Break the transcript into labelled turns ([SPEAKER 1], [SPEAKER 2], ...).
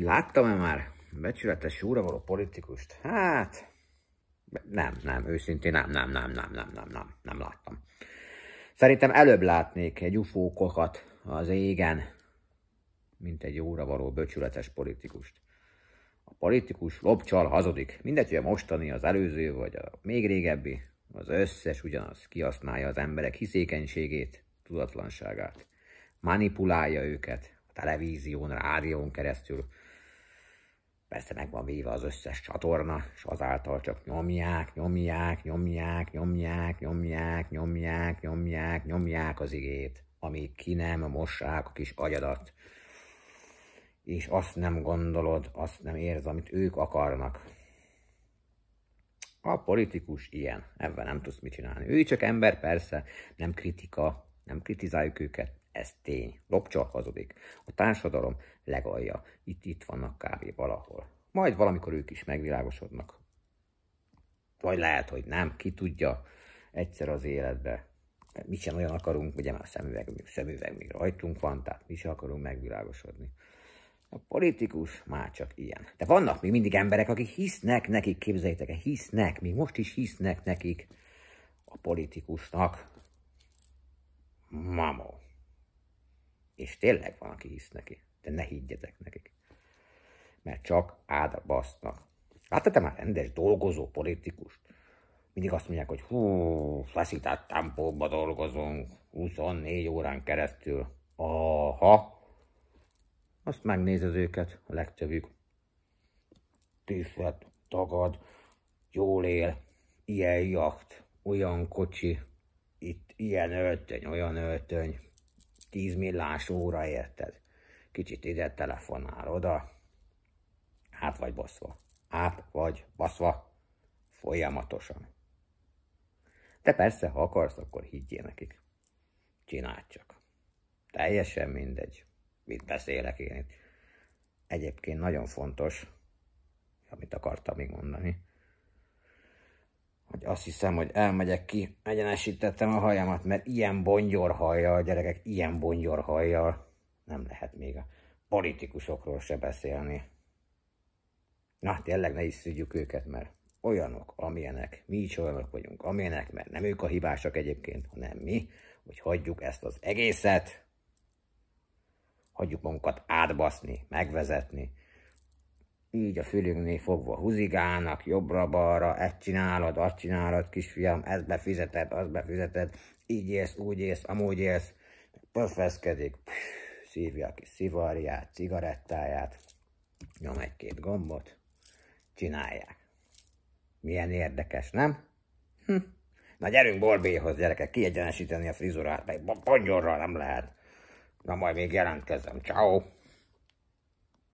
[SPEAKER 1] Hogy láttam-e már becsületes úra való politikust? Hát, nem, nem, őszintén nem, nem, nem, nem, nem, nem, nem, nem láttam. Szerintem előbb látnék egy ufókokat az égen, mint egy óra való böcsületes politikust. A politikus lopcsal hazudik. Mindegy, hogy a mostani, az előző, vagy a még régebbi, az összes ugyanaz kihasználja az emberek hiszékenységét, tudatlanságát. Manipulálja őket a televízión, rádión keresztül, Persze meg van véve az összes csatorna, és azáltal csak nyomják, nyomják, nyomják, nyomják, nyomják, nyomják, nyomják, nyomják az igét, amíg ki nem mossák a kis agyadat. És azt nem gondolod, azt nem érzed, amit ők akarnak. A politikus ilyen, ebben nem tudsz mit csinálni. Ő csak ember, persze, nem kritika, nem kritizáljuk őket, ez tény, Lopcsal hazudik. A társadalom legalja, itt, itt vannak kb. valahol. Majd valamikor ők is megvilágosodnak. Vagy lehet, hogy nem, ki tudja, egyszer az életbe. Mi sem olyan akarunk, ugye már szemüveg, szemüveg még rajtunk van, tehát mi sem akarunk megvilágosodni. A politikus már csak ilyen. De vannak még mindig emberek, akik hisznek nekik, képzeljétek el, hisznek, még most is hisznek nekik a politikusnak. Mamo. És tényleg van, aki hisz neki. De ne higgyetek nekik. Mert csak áda basznak. Láttad te már rendes dolgozó politikust? Mindig azt mondják, hogy hú, feszített tempóba dolgozunk, 24 órán keresztül. Aha. Azt megnézed őket, a legtöbbük. Tűzlet, tagad, jól él, ilyen jacht, olyan kocsi, itt ilyen öltöny, olyan öltöny, 10 millás óra, érted? Kicsit ide telefonál oda, hát vagy baszva, át vagy baszva, folyamatosan. De persze, ha akarsz, akkor higgyél nekik. Csináld csak. Teljesen mindegy, mit beszélek én itt. Egyébként nagyon fontos, amit akartam még mondani, hogy azt hiszem, hogy elmegyek ki, egyenesítettem a hajamat, mert ilyen bongyor hajjal, gyerekek, ilyen bongyor hajjal nem lehet még a politikusokról se beszélni. Na, tényleg ne is szügyük őket, mert olyanok, amilyenek, mi is olyanok vagyunk, amilyenek, mert nem ők a hibásak egyébként, hanem mi, hogy hagyjuk ezt az egészet, hagyjuk magunkat átbaszni, megvezetni, így a fülünknél fogva húzigálnak, jobbra-balra, ezt csinálod, azt csinálod, kisfiam, ezt befizeted, azt befizeted, így élsz, úgy élsz, amúgy élsz, pöfeszkedik, szívja a kis szivarját, cigarettáját, nyom egy-két gombot, csinálják. Milyen érdekes, nem? Hm. Na gyerünk Borbéhoz, gyerekek, kiegyenesíteni a frizurát, meg bonyorral nem lehet. Na majd még jelentkezem, ciao.